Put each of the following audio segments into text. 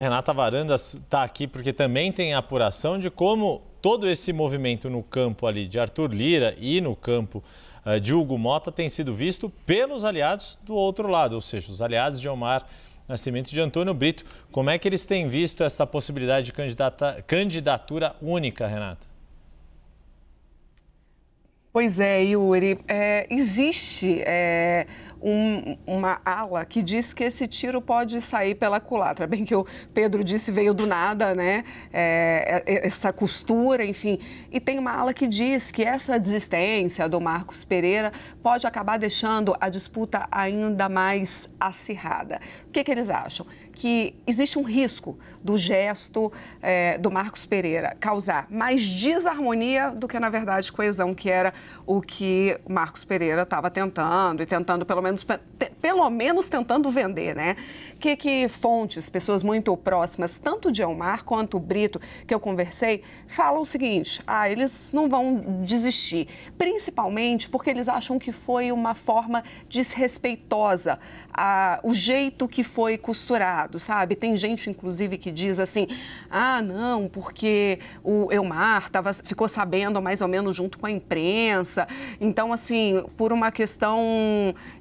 Renata Varandas está aqui porque também tem a apuração de como todo esse movimento no campo ali de Arthur Lira e no campo eh, de Hugo Mota tem sido visto pelos aliados do outro lado, ou seja, os aliados de Omar Nascimento e de Antônio Brito. Como é que eles têm visto esta possibilidade de candidatura única, Renata? Pois é, Yuri. É, existe. É um, uma ala que diz que esse tiro pode sair pela culatra. Bem que o Pedro disse veio do nada, né? É, é, é, essa costura, enfim. E tem uma ala que diz que essa desistência do Marcos Pereira pode acabar deixando a disputa ainda mais acirrada. O que, que eles acham? que existe um risco do gesto é, do Marcos Pereira causar mais desarmonia do que, na verdade, coesão, que era o que o Marcos Pereira estava tentando e tentando, pelo menos, pelo menos tentando vender, né? Que, que fontes, pessoas muito próximas, tanto de Elmar quanto o Brito, que eu conversei, falam o seguinte, ah, eles não vão desistir, principalmente porque eles acham que foi uma forma desrespeitosa, ah, o jeito que foi costurado lado, sabe? Tem gente, inclusive, que diz assim: ah, não, porque o Elmar tava, ficou sabendo mais ou menos junto com a imprensa. Então, assim, por uma questão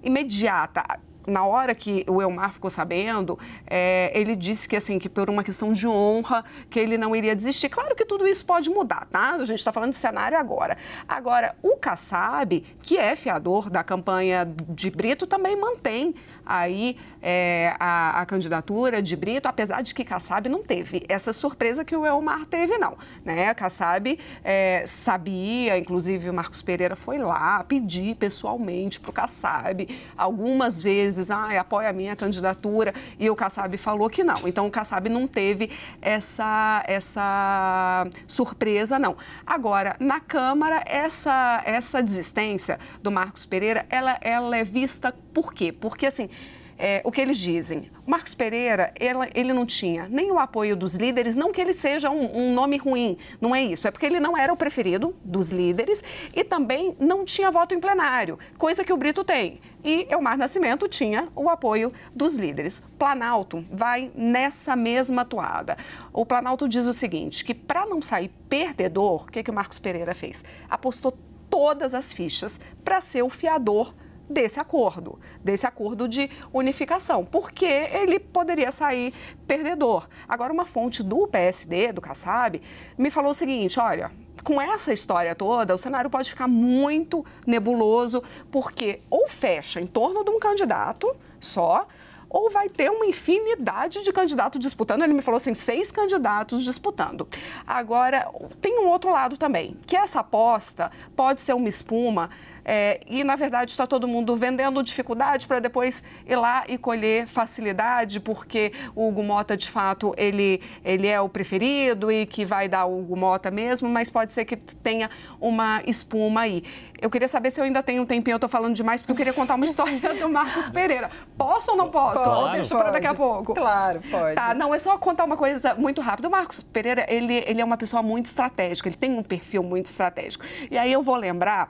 imediata na hora que o Elmar ficou sabendo, é, ele disse que, assim, que por uma questão de honra, que ele não iria desistir. Claro que tudo isso pode mudar, tá? A gente está falando de cenário agora. Agora, o Kassab, que é fiador da campanha de Brito, também mantém aí é, a, a, candidatura de Brito, apesar de que Kassab não teve essa surpresa que o Elmar teve, não. Né? Kassab é, sabia, inclusive o Marcos Pereira foi lá pedir pessoalmente para o Kassab algumas vezes vezes, ah, apoia a minha candidatura, e o Kassab falou que não. Então, o Kassab não teve essa, essa surpresa, não. Agora, na Câmara, essa, essa desistência do Marcos Pereira, ela, ela é vista por quê? Porque, assim, é, o que eles dizem. O Marcos Pereira, ela, ele não tinha nem o apoio dos líderes, não que ele seja um, um, nome ruim, não é isso. É porque ele não era o preferido dos líderes e também não tinha voto em plenário, coisa que o Brito tem. E Elmar Nascimento tinha o apoio dos líderes. Planalto vai nessa mesma toada. O Planalto diz o seguinte, que para não sair perdedor, o que, que o Marcos Pereira fez? Apostou todas as fichas para ser o fiador desse acordo, desse acordo de unificação, porque ele poderia sair perdedor. Agora, uma fonte do PSD, do Kassab, me falou o seguinte: olha, com essa história toda, o cenário pode ficar muito nebuloso, porque ou fecha em torno de um candidato só, ou vai ter uma infinidade de candidatos disputando. Ele me falou assim, seis candidatos disputando. Agora, tem um outro lado também, que essa aposta pode ser uma espuma é, e, na verdade, está todo mundo vendendo dificuldade para depois ir lá e colher facilidade, porque o Hugo Mota, de fato, ele, ele é o preferido e que vai dar o Hugo Mota mesmo, mas pode ser que tenha uma espuma aí. Eu queria saber se eu ainda tenho um tempinho, eu estou falando demais, porque eu queria contar uma história do Marcos Pereira. Posso ou não posso? Pode, Deixa para daqui a pouco. Claro, pode. Tá, não, é só contar uma coisa muito rápida. O Marcos Pereira, ele, ele é uma pessoa muito estratégica, ele tem um perfil muito estratégico. E aí eu vou lembrar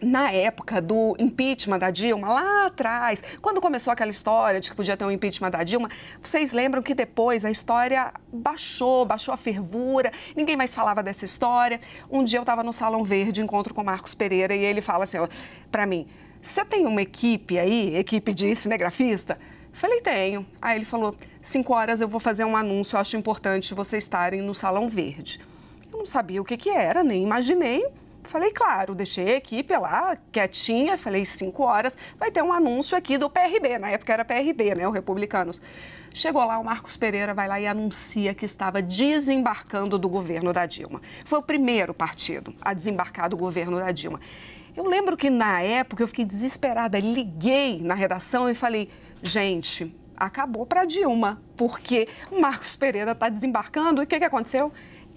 na época do impeachment da Dilma, lá atrás, quando começou aquela história de que podia ter um impeachment da Dilma, vocês lembram que depois a história baixou, baixou a fervura, ninguém mais falava dessa história. Um dia eu estava no Salão Verde, encontro com Marcos Pereira, e ele fala assim para mim: Você tem uma equipe aí, equipe de cinegrafista? Falei, tenho. Aí ele falou: cinco horas eu vou fazer um anúncio, eu acho importante vocês estarem no Salão Verde. Eu não sabia o que, que era, nem imaginei Falei, claro, deixei a equipe lá quietinha, falei, cinco horas, vai ter um anúncio aqui do PRB, na época era PRB, né, o Republicanos. Chegou lá, o Marcos Pereira vai lá e anuncia que estava desembarcando do governo da Dilma. Foi o primeiro partido a desembarcar do governo da Dilma. Eu lembro que na época eu fiquei desesperada, liguei na redação e falei, gente, acabou para Dilma, porque Marcos Pereira está desembarcando. E o que, que aconteceu?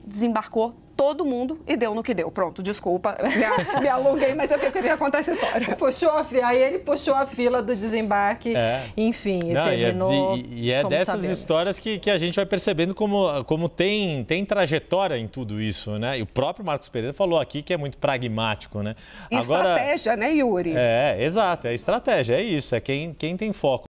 desembarcou todo mundo e deu no que deu. Pronto, desculpa, me, me alonguei, mas eu queria contar essa história. Puxou a fila, aí ele puxou a fila do desembarque, é. enfim, Não, e é terminou. E é, e é dessas sabemos. histórias que, que a gente vai percebendo como, como tem, tem trajetória em tudo isso, né? E o próprio Marcos Pereira falou aqui que é muito pragmático, né? Agora, estratégia, né, Yuri? É, exato, é estratégia, é isso, é quem, quem tem foco.